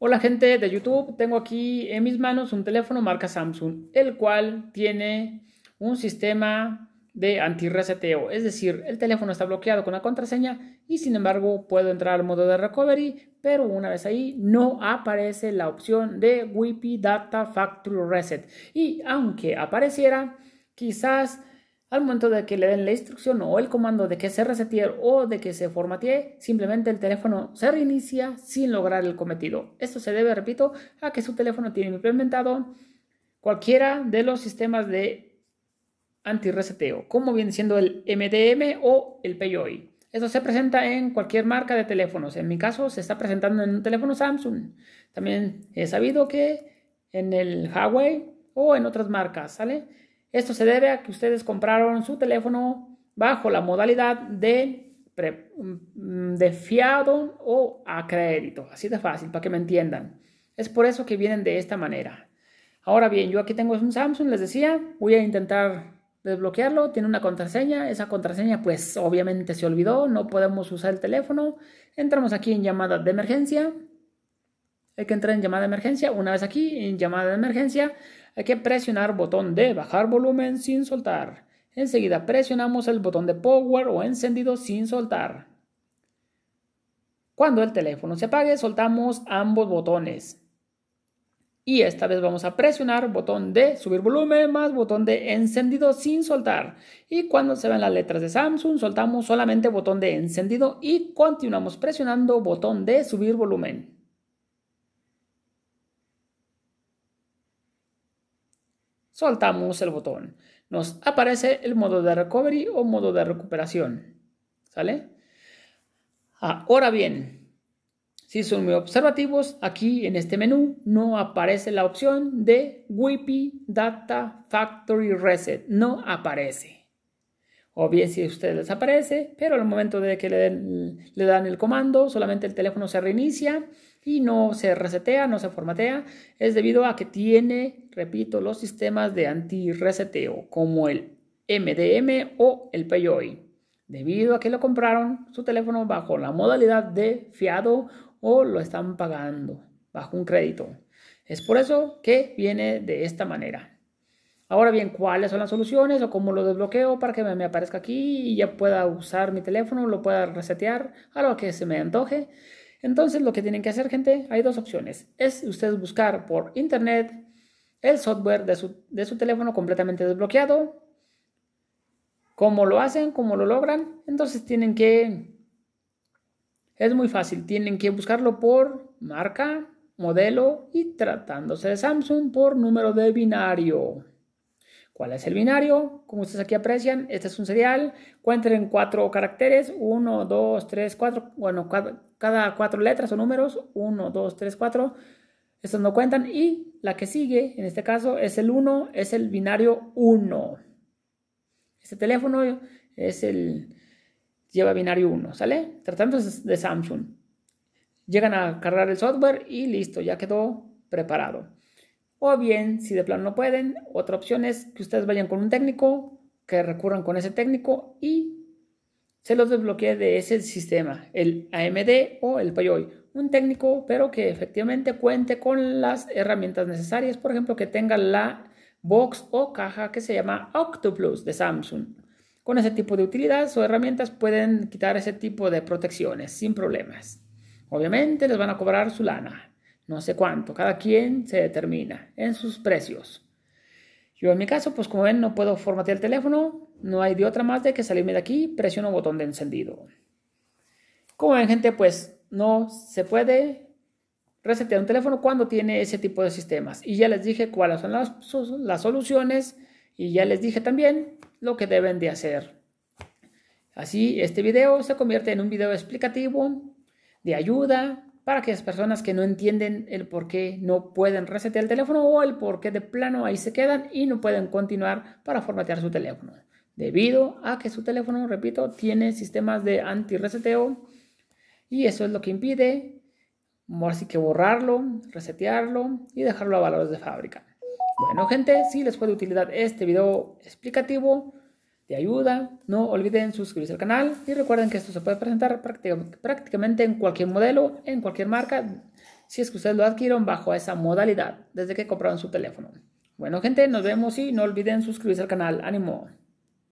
Hola gente de YouTube, tengo aquí en mis manos un teléfono marca Samsung, el cual tiene un sistema de anti-reseteo, es decir, el teléfono está bloqueado con la contraseña y sin embargo puedo entrar al modo de recovery, pero una vez ahí no aparece la opción de wipe Data Factory Reset. Y aunque apareciera, quizás al momento de que le den la instrucción o el comando de que se resetee o de que se formatee, simplemente el teléfono se reinicia sin lograr el cometido. Esto se debe, repito, a que su teléfono tiene implementado cualquiera de los sistemas de antireseteo, como viene siendo el MDM o el PYOI. Esto se presenta en cualquier marca de teléfonos. En mi caso, se está presentando en un teléfono Samsung. También he sabido que en el Huawei o en otras marcas, ¿sale? Esto se debe a que ustedes compraron su teléfono bajo la modalidad de, mm, de fiado o a crédito. Así de fácil, para que me entiendan. Es por eso que vienen de esta manera. Ahora bien, yo aquí tengo un Samsung, les decía, voy a intentar desbloquearlo, tiene una contraseña, esa contraseña pues obviamente se olvidó, no podemos usar el teléfono, entramos aquí en llamada de emergencia, hay que entrar en llamada de emergencia. Una vez aquí, en llamada de emergencia, hay que presionar botón de bajar volumen sin soltar. Enseguida presionamos el botón de power o encendido sin soltar. Cuando el teléfono se apague, soltamos ambos botones. Y esta vez vamos a presionar botón de subir volumen más botón de encendido sin soltar. Y cuando se ven las letras de Samsung, soltamos solamente botón de encendido y continuamos presionando botón de subir volumen. soltamos el botón. Nos aparece el modo de recovery o modo de recuperación. ¿Sale? Ahora bien, si son muy observativos, aquí en este menú no aparece la opción de Wipi Data Factory Reset. No aparece o bien si usted desaparece, pero al momento de que le, dan el comando, solamente el teléfono se reinicia y no se resetea, no se formatea, es debido a que tiene, repito, los sistemas de anti-reseteo como el MDM o el PayOI. Debido a que lo compraron su teléfono bajo la modalidad de fiado o lo están pagando bajo un crédito. Es por eso que viene de esta manera. Ahora bien, ¿cuáles son las soluciones o cómo lo desbloqueo para que me, aparezca aquí y ya pueda usar mi teléfono, lo pueda resetear a que se me antoje? Entonces, lo que tienen que hacer, gente, hay dos opciones. Es ustedes buscar por internet el software de su, de su teléfono completamente desbloqueado. ¿Cómo lo hacen? ¿Cómo lo logran? Entonces tienen que... Es muy fácil, tienen que buscarlo por marca, modelo y tratándose de Samsung por número de binario cuál es el binario. Como ustedes aquí aprecian, este es un serial. Cuenten en cuatro caracteres: 1, 2, 3, cuatro, Bueno, cada cuatro letras o números: 1, dos, 3, cuatro, Estos no cuentan. Y la que sigue, en este caso, es el 1, es el binario 1. Este teléfono es el. lleva binario 1, ¿sale? Tratando de Samsung. Llegan a cargar el software y listo, ya quedó preparado. O bien, si de plano no pueden, otra opción es que ustedes vayan con un técnico, que recurran con ese técnico y se los desbloquee de ese sistema, el AMD o el Payoy. Un técnico, pero que efectivamente cuente con las herramientas necesarias, por ejemplo, que tenga la box o caja que se llama Octoplus de Samsung. Con ese tipo de utilidades o herramientas pueden quitar ese tipo de protecciones sin problemas. Obviamente les van a cobrar su lana, no sé cuánto, cada quien se determina en sus precios. Yo en mi caso, pues como ven, no puedo formatear el teléfono, no hay de otra más de que salirme de aquí, presiono un botón de encendido. Como ven, gente, pues no se puede resetear un teléfono cuando tiene ese tipo de sistemas. Y ya les dije cuáles son las, las soluciones y ya les dije también lo que deben de hacer. Así, este video se convierte en un video explicativo de ayuda para aquellas personas que no entienden el por qué no pueden resetear el teléfono o el por qué de plano ahí se quedan y no pueden continuar para formatear su teléfono. Debido a que su teléfono, repito, tiene sistemas de anti-reseteo y eso es lo que impide, así que borrarlo, resetearlo y dejarlo a valores de fábrica. Bueno gente, si les fue de utilidad este video explicativo, te ayuda. No olviden suscribirse al canal y recuerden que esto se puede presentar prácticamente en cualquier modelo, en cualquier marca, si es que ustedes lo adquirieron bajo esa modalidad desde que compraron su teléfono. Bueno, gente, nos vemos y no olviden suscribirse al canal. ¡Ánimo!